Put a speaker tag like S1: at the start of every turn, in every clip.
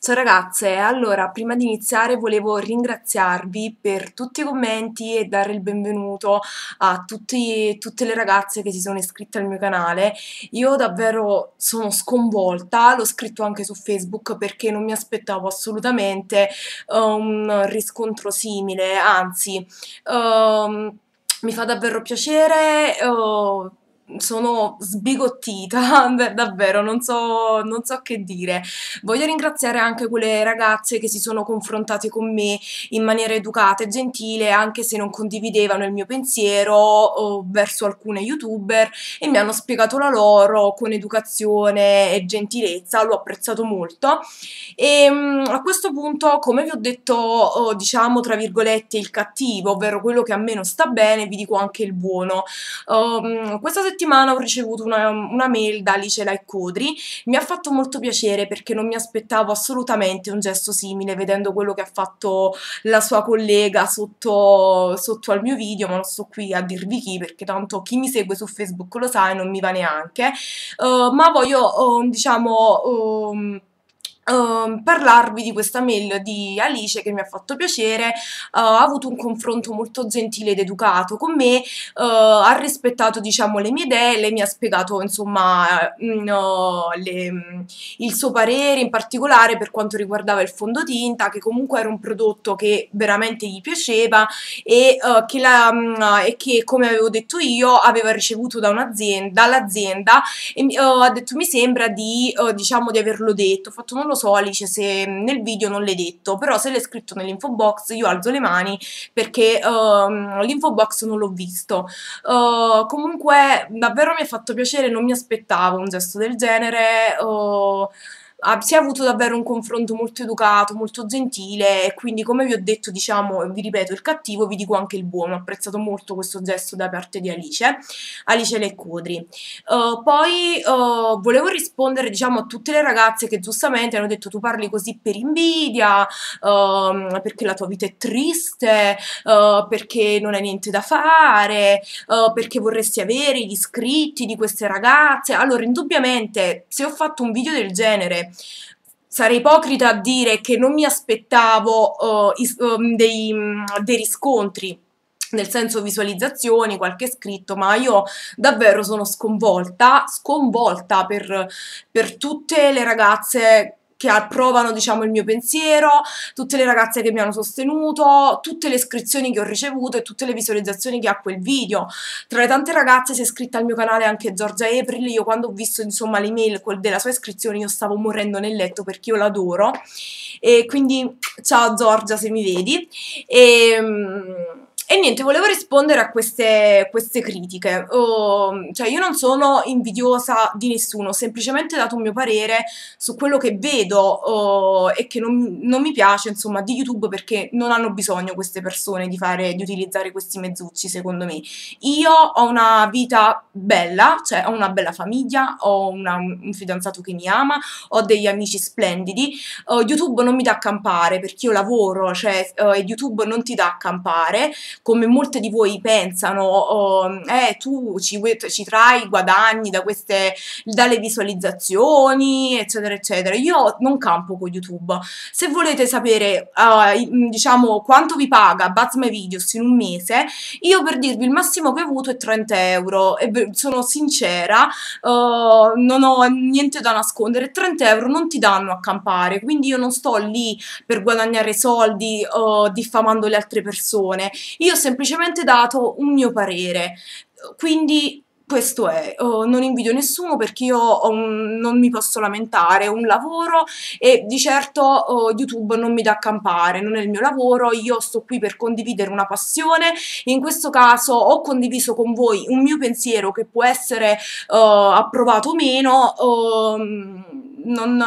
S1: Ciao ragazze, allora prima di iniziare volevo ringraziarvi per tutti i commenti e dare il benvenuto a tutti, tutte le ragazze che si sono iscritte al mio canale. Io davvero sono sconvolta, l'ho scritto anche su Facebook perché non mi aspettavo assolutamente un um, riscontro simile, anzi... Um, mi fa davvero piacere, uh, sono sbigottita, davvero, non so, non so, che dire. Voglio ringraziare anche quelle ragazze che si sono confrontate con me in maniera educata e gentile, anche se non condividevano il mio pensiero verso alcune youtuber e mi hanno spiegato la loro con educazione e gentilezza, l'ho apprezzato molto. E ehm, a questo punto, come vi ho detto, diciamo tra virgolette il cattivo, ovvero quello che a me non sta bene, vi dico anche il buono. Ehm, questa settimana settimana ho ricevuto una, una mail da Alice e Codri, mi ha fatto molto piacere perché non mi aspettavo assolutamente un gesto simile vedendo quello che ha fatto la sua collega sotto, sotto al mio video, ma non sto qui a dirvi chi perché tanto chi mi segue su Facebook lo sa e non mi va neanche, uh, ma voglio um, diciamo... Um, Um, parlarvi di questa mail di Alice che mi ha fatto piacere, uh, ha avuto un confronto molto gentile ed educato con me, uh, ha rispettato diciamo le mie idee, lei mi ha spiegato insomma mm, no, le, mm, il suo parere in particolare per quanto riguardava il fondotinta che comunque era un prodotto che veramente gli piaceva e, uh, che, la, um, e che, come avevo detto io aveva ricevuto da un'azienda, dall'azienda e ha detto mi sembra di diciamo di averlo detto, ho fatto non lo solice se nel video non l'hai detto, però se l'hai scritto nell'info box io alzo le mani perché uh, l'info box non l'ho visto. Uh, comunque davvero mi ha fatto piacere, non mi aspettavo un gesto del genere. Uh, Ah, si è avuto davvero un confronto molto educato, molto gentile e quindi come vi ho detto, diciamo, vi ripeto il cattivo, vi dico anche il buono, ho apprezzato molto questo gesto da parte di Alice, Alice Leccodri. Uh, eh, poi uh, volevo rispondere, diciamo, a tutte le ragazze che giustamente hanno detto tu parli così per invidia, uh, perché la tua vita è triste, eh, perché non hai niente da fare, perché vorresti avere gli iscritti di queste ragazze. Allora, indubbiamente, se ho fatto un video del genere sarei ipocrita a dire che non mi aspettavo uh, is, um, dei, um, dei riscontri nel senso visualizzazioni, qualche scritto, ma io davvero sono sconvolta, sconvolta per, per tutte le ragazze che approvano diciamo il mio pensiero, tutte le ragazze che mi hanno sostenuto, tutte le iscrizioni che ho ricevuto e tutte le visualizzazioni che ha quel video. Tra le tante ragazze si è iscritta al mio canale anche Giorgia April, io quando ho visto insomma l'email della sua iscrizione io stavo morendo nel letto perché io l'adoro e quindi ciao Giorgia se mi vedi e ehm, e niente, volevo rispondere a queste, queste critiche. Uh, cioè, io non sono invidiosa di nessuno, ho semplicemente dato un mio parere su quello che vedo uh, e che non, non, mi piace, insomma, di YouTube perché non hanno bisogno queste persone di, fare, di utilizzare questi mezzucci, secondo me. Io ho una vita bella, cioè ho una bella famiglia, ho una, un fidanzato che mi ama, ho degli amici splendidi. Uh, YouTube non mi dà a campare perché io lavoro, cioè eh, YouTube non ti dà a campare, come molte di voi pensano, oh, eh, tu ci, ci trai guadagni da queste, dalle visualizzazioni, eccetera, eccetera. Io non campo con YouTube. Se volete sapere, uh, diciamo, quanto vi paga Buzz My Videos in un mese, io per dirvi il massimo che ho avuto è 30 euro. E sono sincera, uh, non ho niente da nascondere. 30 euro non ti danno a campare, quindi io non sto lì per guadagnare soldi uh, diffamando le altre persone. Io io ho semplicemente dato un mio parere, quindi questo è, oh, non invidio nessuno perché io un, non mi posso lamentare, ho un lavoro e di certo oh, YouTube non mi dà campare, non è il mio lavoro, io sto qui per condividere una passione, in questo caso ho condiviso con voi un mio pensiero che può essere uh, approvato o meno, uh, non...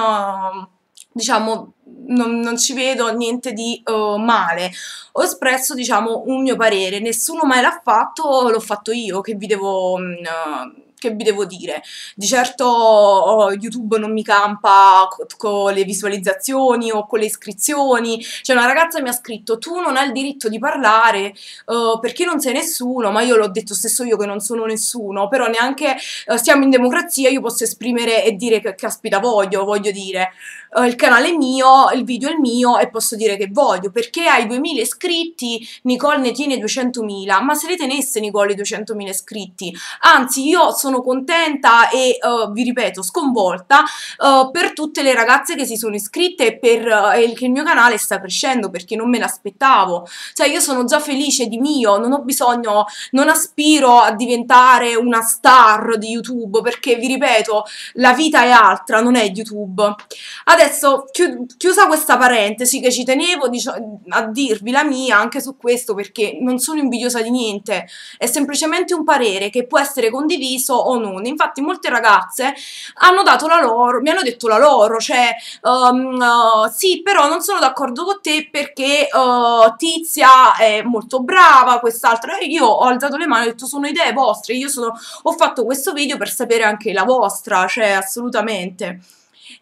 S1: diciamo non, non ci vedo niente di uh, male. Ho espresso, diciamo, un mio parere, nessuno mai l'ha fatto, l'ho fatto io, che vi devo... Uh, che vi devo dire? Di certo oh, YouTube non mi campa con co le visualizzazioni o con le iscrizioni. Cioè, una ragazza mi ha scritto: Tu non hai il diritto di parlare uh, perché non sei nessuno. Ma io l'ho detto stesso io che non sono nessuno. Però neanche uh, eh, siamo in democrazia, io posso esprimere e dire che caspita voglio, voglio dire. Uh, il canale è mio, il video è mio e posso dire che voglio. Perché hai 2000 iscritti, Nicole ne tiene 200.000. Ma se le tenesse Nicole 200.000 iscritti, anzi, io sono sono contenta e uh, vi ripeto sconvolta uh, per tutte le ragazze che si sono iscritte e per uh, che il mio canale sta crescendo perché non me l'aspettavo cioè io sono già felice di mio non ho bisogno non aspiro a diventare una star di youtube perché vi ripeto la vita è altra non è youtube adesso chi chiusa questa parentesi che ci tenevo a dirvi la mia anche su questo perché non sono invidiosa di niente è semplicemente un parere che può essere condiviso o non. Infatti molte ragazze hanno dato la loro, mi hanno detto la loro, cioè um, uh, sì, però non sono d'accordo con te perché uh, Tizia è molto brava, quest'altra. Io ho alzato le mani e ho detto sono idee vostre, io sono, ho fatto questo video per sapere anche la vostra, cioè assolutamente.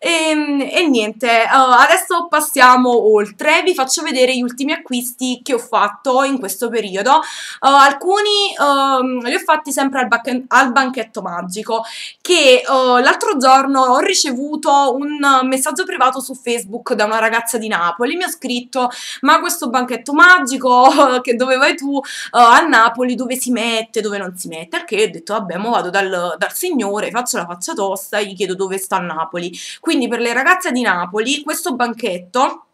S1: E, ehm, e niente, uh, adesso passiamo oltre, vi faccio vedere gli ultimi acquisti che ho fatto in questo periodo. Uh, alcuni um, li ho fatti sempre al, al banchetto magico, che uh, l'altro giorno ho ricevuto un messaggio privato su Facebook da una ragazza di Napoli, mi ha scritto ma questo banchetto magico che dove vai tu eh, a Napoli dove si mette, dove non si mette, perché ho detto vabbè mo vado dal, dal signore, faccio la faccia tosta e gli chiedo dove sta a Napoli. Quindi per le ragazze di Napoli questo banchetto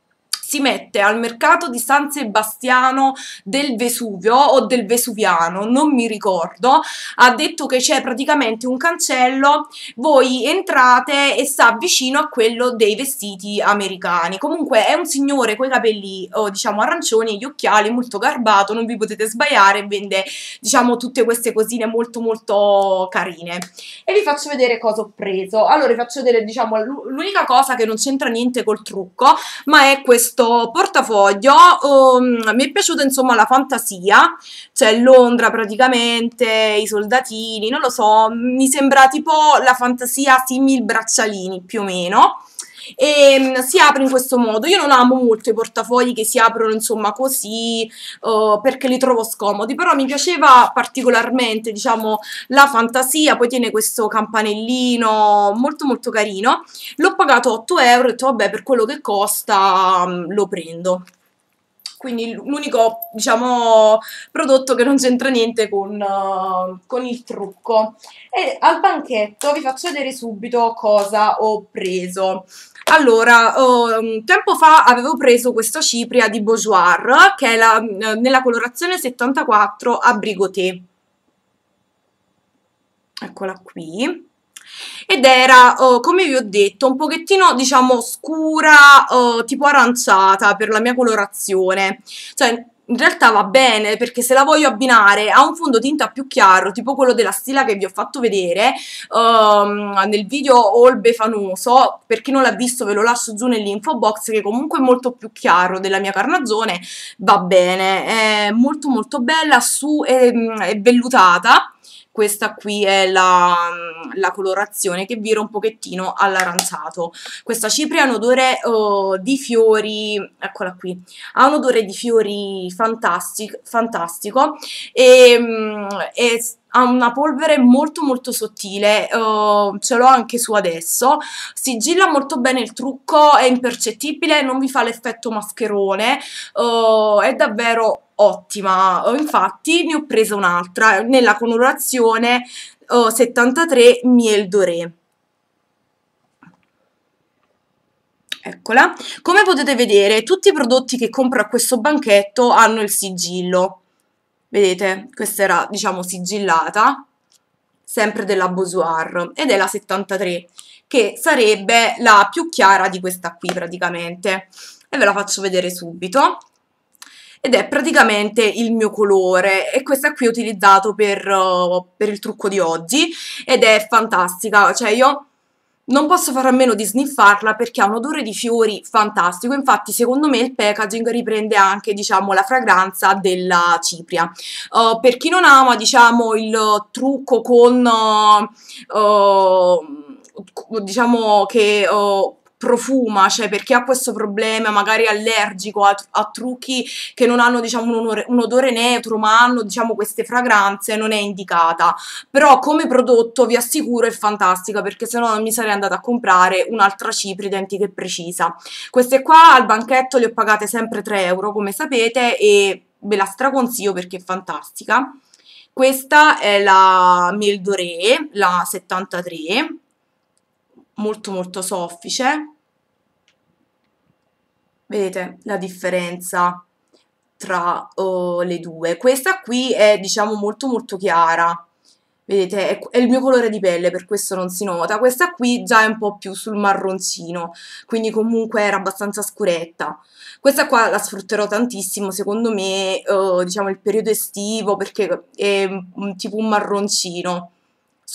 S1: si mette al mercato di San Sebastiano del Vesuvio o del Vesuviano, non mi ricordo, ha detto che c'è praticamente un cancello, voi entrate e sta vicino a quello dei vestiti americani. Comunque è un signore con i capelli oh, diciamo arancioni, gli occhiali, molto garbato, non vi potete sbagliare, vende diciamo tutte queste cosine molto molto carine. E vi faccio vedere cosa ho preso. Allora vi faccio vedere diciamo l'unica cosa che non c'entra niente col trucco, ma è questo questo portafoglio um, mi è piaciuta insomma la fantasia, cioè Londra praticamente, i soldatini, non lo so, mi sembra tipo la fantasia simil braccialini più o meno e ehm, si apre in questo modo. Io non amo molto i portafogli che si aprono insomma così uh, perché li trovo scomodi, però mi piaceva particolarmente diciamo la fantasia, poi tiene questo campanellino molto molto carino. L'ho pagato 8 euro e ho detto vabbè per quello che costa um, lo prendo quindi l'unico diciamo, prodotto che non c'entra niente con, uh, con, il trucco e al banchetto vi faccio vedere subito cosa ho preso allora, oh, mm, tempo fa avevo preso questa cipria di Beaujoire, che è la, mm, nella colorazione 74 a brigoté. Eccola qui ed era, uh, come vi ho detto, un pochettino, diciamo, scura, uh, tipo aranciata per la mia colorazione. Cioè, in realtà va bene perché se la voglio abbinare a un fondotinta più chiaro, tipo quello della stila che vi ho fatto vedere um, nel video all befanoso, per chi non l'ha visto ve lo lascio giù nell'info box che comunque è molto più chiaro della mia carnagione, va bene, è molto molto bella, su è, ehm, è vellutata questa qui è la, mm, la colorazione che vira un pochettino all'aranciato Questa cipria ha un odore oh, di fiori, eccola qui, ha un odore di fiori fantastico, fantastico e, mm, e ha una polvere molto molto sottile, uh, ce l'ho anche su adesso, sigilla molto bene il trucco, è impercettibile, non vi fa l'effetto mascherone, uh, è davvero ottima, eh, infatti ne ho presa un'altra nella colorazione uh, 73 Miel Doré. Eccola, come potete vedere tutti i prodotti che compro a questo banchetto hanno il sigillo Vedete, questa era, diciamo, sigillata, sempre della Bosoir, ed è la 73, che sarebbe la più chiara di questa qui praticamente. E ve la faccio vedere subito ed è praticamente il mio colore e questa qui ho utilizzato per, per, il trucco di oggi ed è fantastica, cioè io non posso fare a meno di sniffarla perché ha un odore di fiori fantastico, infatti secondo me il packaging riprende anche diciamo, la fragranza della cipria. Uh, per chi non ama diciamo, il trucco con... Uh, diciamo che... Uh, profuma, cioè per chi ha questo problema magari allergico a, a trucchi che non hanno diciamo un, un odore, neutro ma hanno diciamo queste fragranze non è indicata, però come prodotto vi assicuro è fantastica perché se no non mi sarei andata a comprare un'altra cipria identica e precisa. Queste qua al banchetto le ho pagate sempre 3 euro come sapete e ve la straconsiglio perché è fantastica. Questa è la Mildoré, la 73, molto molto soffice vedete la differenza tra uh, le due questa qui è diciamo molto molto chiara vedete è, è, il mio colore di pelle per questo non si nota questa qui già è un po' più sul marroncino quindi comunque era abbastanza scuretta questa qua la sfrutterò tantissimo secondo me uh, diciamo il periodo estivo perché è tipo un marroncino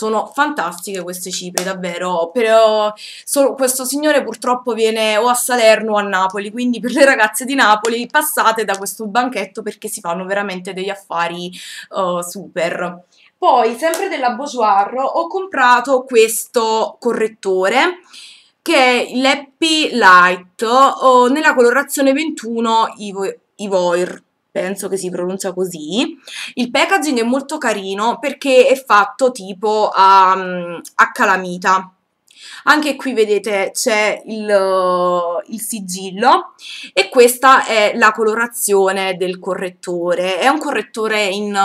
S1: sono fantastiche queste cipre, davvero. Però so, questo signore purtroppo viene o a Salerno o a Napoli, quindi per le ragazze di Napoli passate da questo banchetto perché si fanno veramente degli affari uh, super. Poi, sempre della Beaujoir, ho comprato questo correttore che è l'Happy Light oh, nella colorazione 21 Ivo Ivoir penso che si pronuncia così. Il packaging è molto carino perché è fatto tipo a, a calamita. Anche qui vedete c'è il, il, sigillo e questa è la colorazione del correttore, è un correttore in,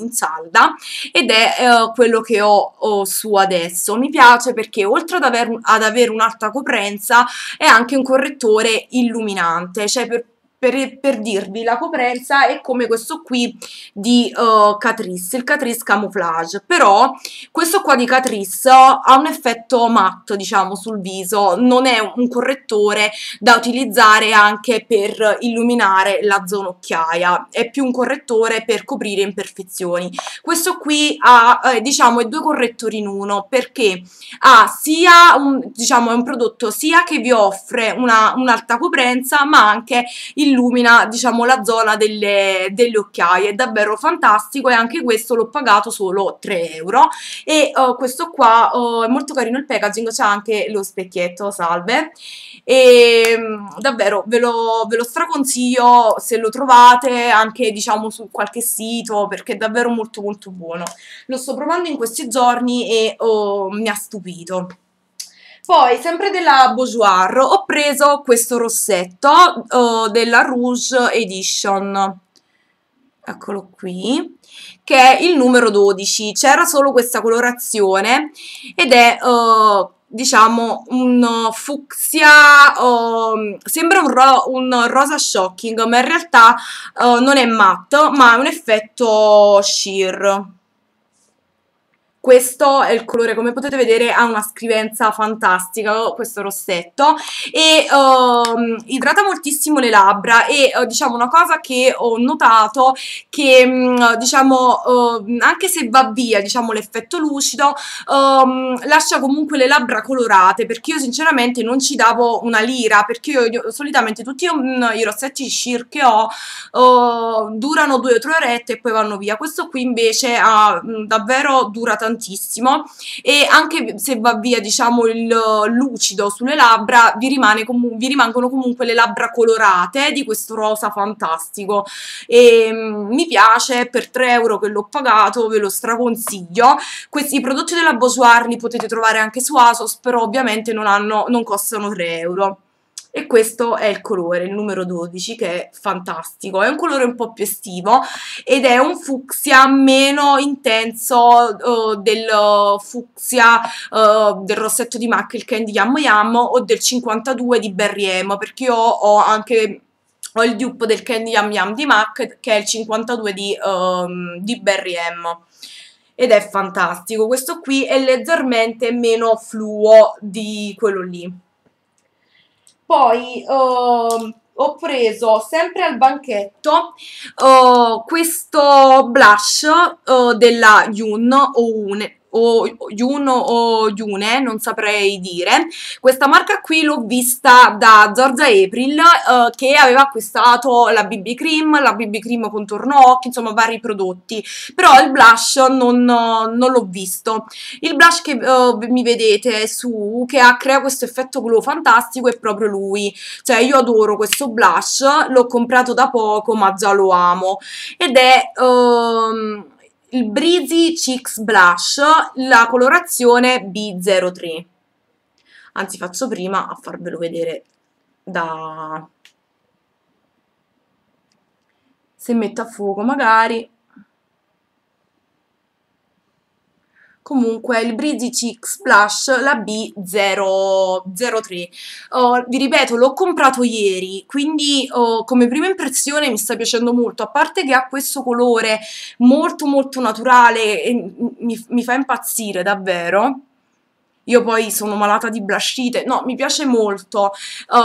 S1: in salda ed è uh, quello che ho, ho, su adesso, mi piace perché oltre ad, aver, ad avere un'alta coprenza è anche un correttore illuminante, cioè per per, per dirvi la coprenza è come questo qui di uh, Catrice, il Catrice Camouflage, però questo qua di Catrice ha un effetto matto diciamo sul viso, non è un correttore da utilizzare anche per illuminare la zona occhiaia, è più un correttore per coprire imperfezioni. Questo qui ha eh, diciamo i due correttori in uno perché ha sia un, diciamo, è un prodotto sia che vi offre un'alta una coprenza ma anche il illumina diciamo la zona delle, delle, occhiaie, è davvero fantastico e anche questo l'ho pagato solo 3 euro e uh, questo qua uh, è molto carino il packaging, c'è anche lo specchietto, salve e mm, davvero ve lo, ve lo, straconsiglio se lo trovate anche diciamo su qualche sito perché è davvero molto molto buono, lo sto provando in questi giorni e oh, mi ha stupito. Poi, sempre della Beaujoire, ho preso questo rossetto uh, della Rouge Edition, eccolo qui, che è il numero 12. C'era solo questa colorazione ed è... Uh, diciamo un fucsia um, sembra un, ro un, rosa shocking ma in realtà uh, non è matte, ma è un effetto sheer questo è il colore come potete vedere ha una scrivenza fantastica oh, questo rossetto e um, idrata moltissimo le labbra e uh, diciamo una cosa che ho notato che um, diciamo uh, anche se va via diciamo l'effetto lucido um, lascia comunque le labbra colorate perché io sinceramente non ci davo una lira perché io, io solitamente tutti io, mm, i rossetti sheer che ho uh, durano due o tre orette e poi vanno via questo qui invece mm, davvero dura tantissimo tantissimo e anche se va via diciamo il lucido sulle labbra vi, rimane com- vi rimangono comunque le labbra colorate di questo rosa fantastico e ehm, mi piace per 3 euro che l'ho pagato ve lo straconsiglio questi prodotti della Bosoir li potete trovare anche su Asos però ovviamente non, hanno, non costano 3 euro e questo è il colore, il numero 12 che è fantastico, è un colore un po' più estivo ed è un fucsia meno intenso uh, del eh, fucsia uh, del rossetto di MAC, il Candy Yam Yam o del 52 di Berriemo perché io ho anche ho il dupe del Candy Yam Yam di MAC che è il 52 di, um, di Berriemo ed è fantastico, questo qui è leggermente meno fluo di quello lì poi uh, ho preso sempre al banchetto uh, questo blush uh, della Yun o Une, o Juno o Yune, non saprei dire. Questa marca qui l'ho vista da Zorza April eh, che aveva acquistato la BB Cream, la BB Cream contorno occhi, insomma vari prodotti, però il blush non, non l'ho visto. Il blush che eh, mi vedete su, che ha, crea questo effetto glow fantastico, è proprio lui. Cioè io adoro questo blush, l'ho comprato da poco ma già lo amo ed è... Ehm, il Breezy Cheeks Blush, la colorazione B03. Anzi, faccio prima a farvelo vedere da... Se metto a fuoco magari... comunque il Brizici Cheeks Blush la B003. Oh, vi ripeto, l'ho comprato ieri, quindi oh, come prima impressione mi sta piacendo molto, a parte che ha questo colore molto molto naturale e mi, mi fa impazzire davvero io poi sono malata di blascite, no, mi piace molto, uh,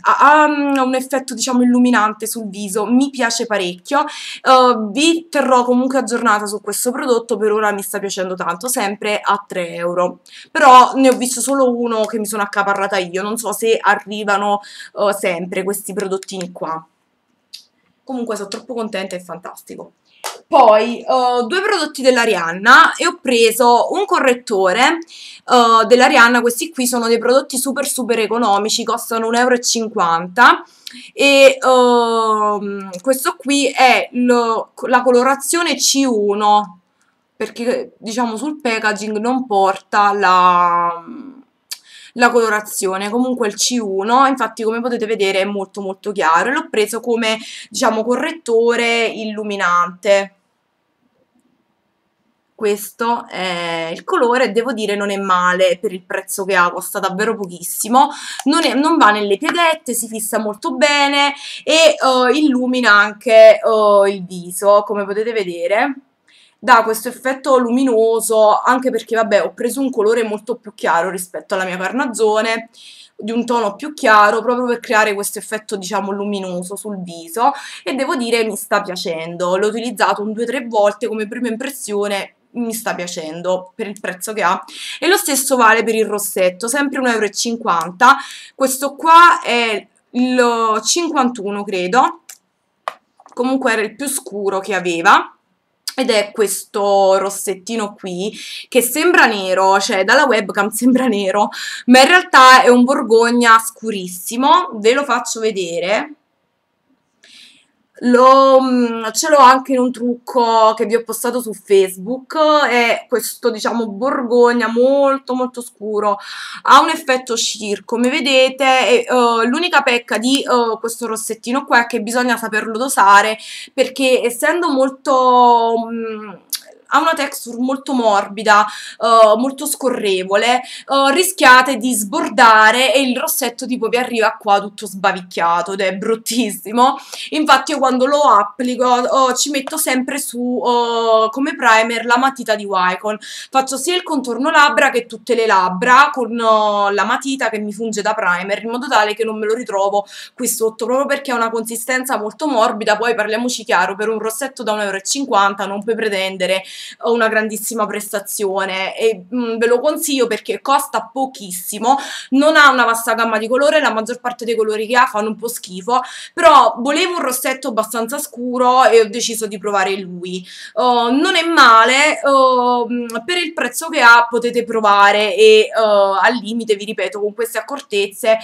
S1: ha, mm, un effetto diciamo illuminante sul viso, mi piace parecchio, uh, vi terrò comunque aggiornata su questo prodotto, per ora mi sta piacendo tanto, sempre a 3 euro, però ne ho visto solo uno che mi sono accaparrata io, non so se arrivano uh, sempre questi prodottini qua. Comunque sono troppo contenta, è fantastico. Poi uh, due prodotti dell'Arianna e ho preso un correttore uh, dell'Arianna, questi qui sono dei prodotti super super economici, costano 1,50 euro e uh, questo qui è lo, la colorazione C1 perché diciamo sul packaging non porta la la colorazione, comunque il C1, infatti come potete vedere è molto molto chiaro e l'ho preso come diciamo correttore illuminante. Questo è il colore, devo dire non è male per il prezzo che ha, costa davvero pochissimo, non, è, non va nelle pieghette, si fissa molto bene e uh, illumina anche uh, il viso, come potete vedere dà questo effetto luminoso anche perché vabbè ho preso un colore molto più chiaro rispetto alla mia carnagione di un tono più chiaro proprio per creare questo effetto diciamo luminoso sul viso e devo dire mi sta piacendo l'ho utilizzato un 2-3 volte come prima impressione mi sta piacendo per il prezzo che ha e lo stesso vale per il rossetto sempre 1,50 euro questo qua è il 51 credo comunque era il più scuro che aveva ed è questo rossettino qui che sembra nero, cioè dalla webcam sembra nero, ma in realtà è un borgogna scurissimo, ve lo faccio vedere lo, mm, ce l'ho anche in un trucco che vi ho postato su Facebook è questo diciamo borgogna molto molto scuro ha un effetto sheer come vedete uh, l'unica pecca di uh, questo rossettino qua è che bisogna saperlo dosare perché essendo molto um, ha una texture molto morbida, uh, molto scorrevole, uh, rischiate di sbordare e il rossetto tipo vi arriva qua tutto sbavicchiato ed è bruttissimo. Infatti io quando lo applico uh, ci metto sempre su oh, come primer la matita di Wycon. Faccio sia il contorno labbra che tutte le labbra con oh, la matita che mi funge da primer in modo tale che non me lo ritrovo qui sotto proprio perché ha una consistenza molto morbida. Poi parliamoci chiaro, per un rossetto da 1,50€ non puoi pretendere una grandissima prestazione e mh, mm, ve lo consiglio perché costa pochissimo, non ha una vasta gamma di colore, la maggior parte dei colori che ha fanno un po' schifo, però volevo un rossetto abbastanza scuro e ho deciso di provare lui. Uh, non è male, uh, per il prezzo che ha potete provare e uh, al limite, vi ripeto, con queste accortezze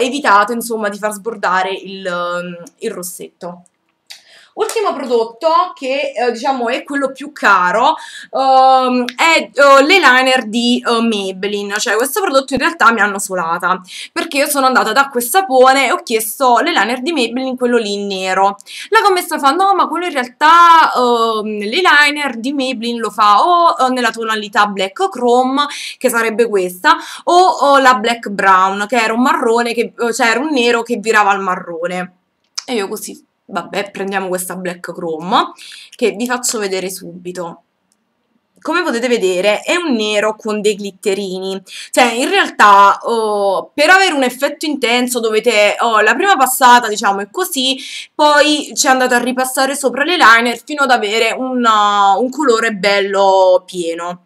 S1: evitate insomma di far sbordare il, mm, il rossetto. Ultimo prodotto che eh, diciamo è quello più caro ehm, è eh, l'eyeliner di eh, Maybelline, cioè questo prodotto in realtà mi hanno svolata perché io sono andata da quel sapone e ho chiesto l'eyeliner di Maybelline, quello lì in nero. La commessa fa no ma quello in realtà ehm, l'eyeliner di Maybelline lo fa o eh, nella tonalità black chrome che sarebbe questa o, o la black brown che era un marrone, che, eh, cioè era un nero che virava al marrone. E io così vabbè prendiamo questa black chrome che vi faccio vedere subito come potete vedere è un nero con dei glitterini cioè in realtà oh, per avere un effetto intenso dovete oh, la prima passata diciamo è così poi ci andate a ripassare sopra le liner fino ad avere una, uh, un colore bello pieno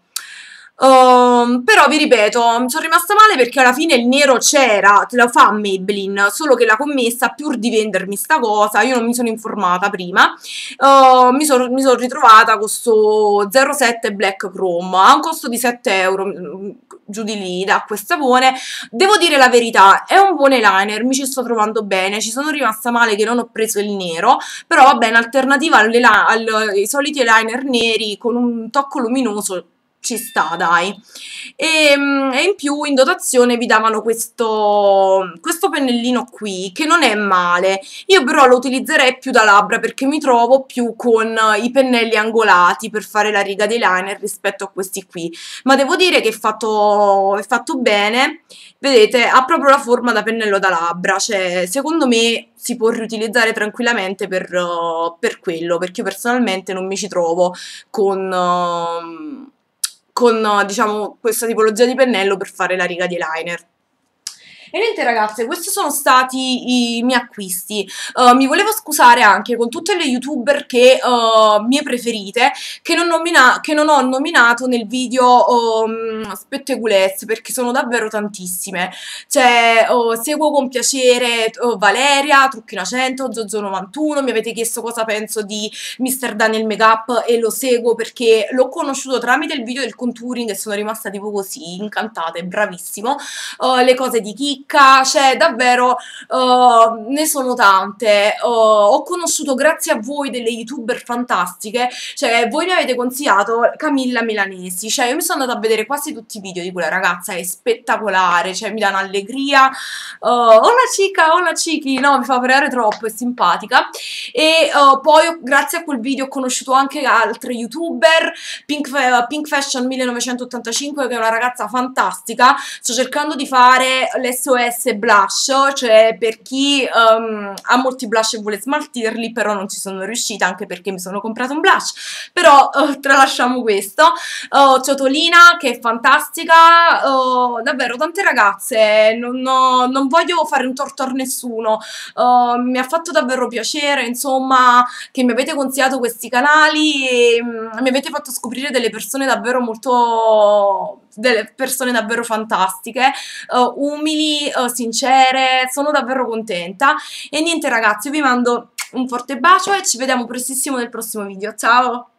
S1: Um, però vi ripeto, sono rimasta male perché alla fine il nero c'era, te lo fa Maybelline, solo che la commessa pur di vendermi sta cosa, io non mi sono informata prima, uh, mi sono son ritrovata con questo 07 Black Chrome a un costo di 7 euro, mm, mm, giù di lì, da questo buone. Devo dire la verità, è un buon eyeliner, mi ci sto trovando bene, ci sono rimasta male che non ho preso il nero, però va bene, alternativa ai soliti eyeliner neri con un tocco luminoso ci sta, dai. E, ehm, e, in più in dotazione vi davano questo, questo pennellino qui, che non è male. Io però lo utilizzerei più da labbra perché mi trovo più con i pennelli angolati per fare la riga dei liner rispetto a questi qui. Ma devo dire che è fatto, è fatto bene. Vedete, ha proprio la forma da pennello da labbra, cioè secondo me si può riutilizzare tranquillamente per, per quello, perché io personalmente non mi ci trovo con... Uh, con diciamo, questa tipologia di pennello per fare la riga di eyeliner. E niente ragazze, questi sono stati i miei acquisti. Uh, mi volevo scusare anche con tutte le youtuber che uh, mie preferite, che non, nomina che non ho nominato nel video um, ehm, Spettegulezze, perché sono davvero tantissime. Cioè, uh, seguo con piacere oh, Valeria, Trucchina100, Zozo91, mi avete chiesto cosa penso di Mr. Daniel Makeup e lo seguo perché l'ho conosciuto tramite il video del contouring e sono rimasta tipo così, incantata, è bravissimo. Oh, le cose di Kik ricca, cioè davvero uh, ne sono tante. Uh, ho conosciuto grazie a voi delle youtuber fantastiche, cioè voi mi avete consigliato Camilla Milanesi, cioè io mi sono andata a vedere quasi tutti i video di quella ragazza, è spettacolare, cioè mi dà un'allegria. Uh, hola chica, la chichi, no mi fa pregare troppo, è simpatica. E uh, poi grazie a quel video ho conosciuto anche altre youtuber, Pink, Pink Fashion 1985 che è una ragazza fantastica, sto cercando di fare l'SOS SOS Blush, cioè per chi um, ha molti blush e vuole smaltirli, però non ci sono riuscita anche perché mi sono comprato un blush, però uh, tralasciamo questo. Uh, Ciotolina che è fantastica, uh, davvero tante ragazze, non, no, non, voglio fare un torto a nessuno, mi ha fatto davvero piacere, insomma, che mi avete consigliato questi canali e um, mi avete fatto scoprire delle persone davvero molto delle persone davvero fantastiche, umili utili, eh, sincere, sono davvero contenta. E niente ragazzi, vi mando un forte bacio e ci vediamo prestissimo nel prossimo video. Ciao!